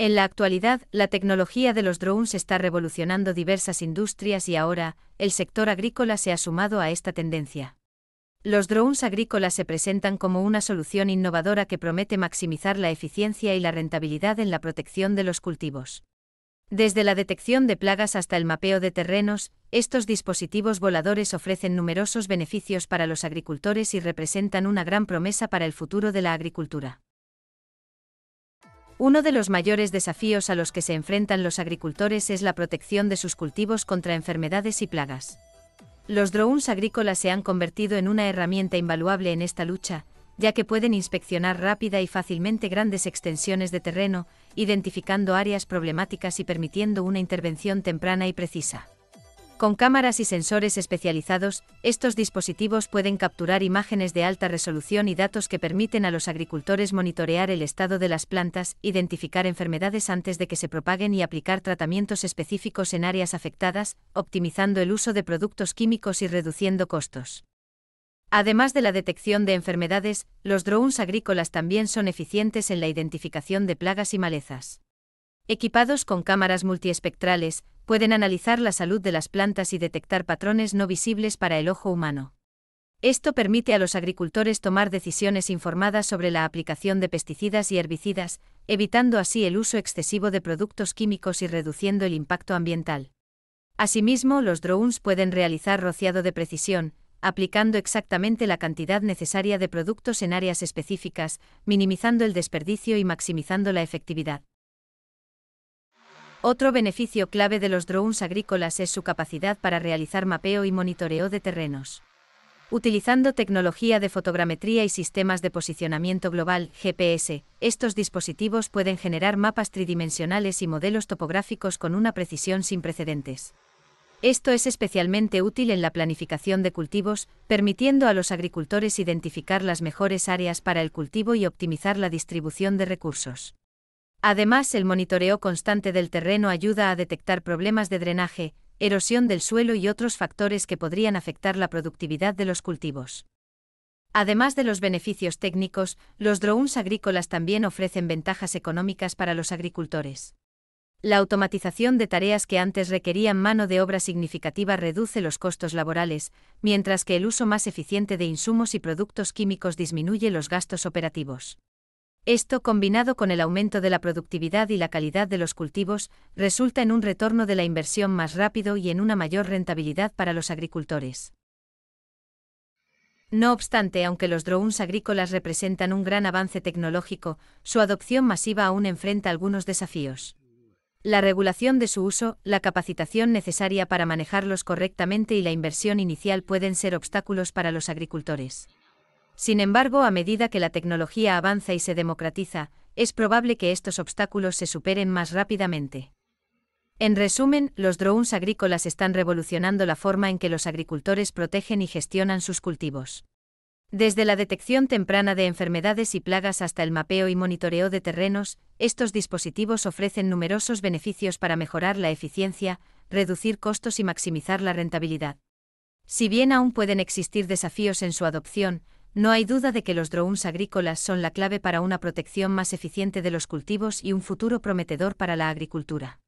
En la actualidad, la tecnología de los drones está revolucionando diversas industrias y ahora, el sector agrícola se ha sumado a esta tendencia. Los drones agrícolas se presentan como una solución innovadora que promete maximizar la eficiencia y la rentabilidad en la protección de los cultivos. Desde la detección de plagas hasta el mapeo de terrenos, estos dispositivos voladores ofrecen numerosos beneficios para los agricultores y representan una gran promesa para el futuro de la agricultura. Uno de los mayores desafíos a los que se enfrentan los agricultores es la protección de sus cultivos contra enfermedades y plagas. Los drones agrícolas se han convertido en una herramienta invaluable en esta lucha, ya que pueden inspeccionar rápida y fácilmente grandes extensiones de terreno, identificando áreas problemáticas y permitiendo una intervención temprana y precisa. Con cámaras y sensores especializados, estos dispositivos pueden capturar imágenes de alta resolución y datos que permiten a los agricultores monitorear el estado de las plantas, identificar enfermedades antes de que se propaguen y aplicar tratamientos específicos en áreas afectadas, optimizando el uso de productos químicos y reduciendo costos. Además de la detección de enfermedades, los drones agrícolas también son eficientes en la identificación de plagas y malezas. Equipados con cámaras multiespectrales, pueden analizar la salud de las plantas y detectar patrones no visibles para el ojo humano. Esto permite a los agricultores tomar decisiones informadas sobre la aplicación de pesticidas y herbicidas, evitando así el uso excesivo de productos químicos y reduciendo el impacto ambiental. Asimismo, los drones pueden realizar rociado de precisión, aplicando exactamente la cantidad necesaria de productos en áreas específicas, minimizando el desperdicio y maximizando la efectividad. Otro beneficio clave de los drones agrícolas es su capacidad para realizar mapeo y monitoreo de terrenos. Utilizando tecnología de fotogrametría y sistemas de posicionamiento global, GPS, estos dispositivos pueden generar mapas tridimensionales y modelos topográficos con una precisión sin precedentes. Esto es especialmente útil en la planificación de cultivos, permitiendo a los agricultores identificar las mejores áreas para el cultivo y optimizar la distribución de recursos. Además, el monitoreo constante del terreno ayuda a detectar problemas de drenaje, erosión del suelo y otros factores que podrían afectar la productividad de los cultivos. Además de los beneficios técnicos, los drones agrícolas también ofrecen ventajas económicas para los agricultores. La automatización de tareas que antes requerían mano de obra significativa reduce los costos laborales, mientras que el uso más eficiente de insumos y productos químicos disminuye los gastos operativos. Esto, combinado con el aumento de la productividad y la calidad de los cultivos, resulta en un retorno de la inversión más rápido y en una mayor rentabilidad para los agricultores. No obstante, aunque los drones agrícolas representan un gran avance tecnológico, su adopción masiva aún enfrenta algunos desafíos. La regulación de su uso, la capacitación necesaria para manejarlos correctamente y la inversión inicial pueden ser obstáculos para los agricultores. Sin embargo, a medida que la tecnología avanza y se democratiza, es probable que estos obstáculos se superen más rápidamente. En resumen, los drones agrícolas están revolucionando la forma en que los agricultores protegen y gestionan sus cultivos. Desde la detección temprana de enfermedades y plagas hasta el mapeo y monitoreo de terrenos, estos dispositivos ofrecen numerosos beneficios para mejorar la eficiencia, reducir costos y maximizar la rentabilidad. Si bien aún pueden existir desafíos en su adopción, no hay duda de que los drones agrícolas son la clave para una protección más eficiente de los cultivos y un futuro prometedor para la agricultura.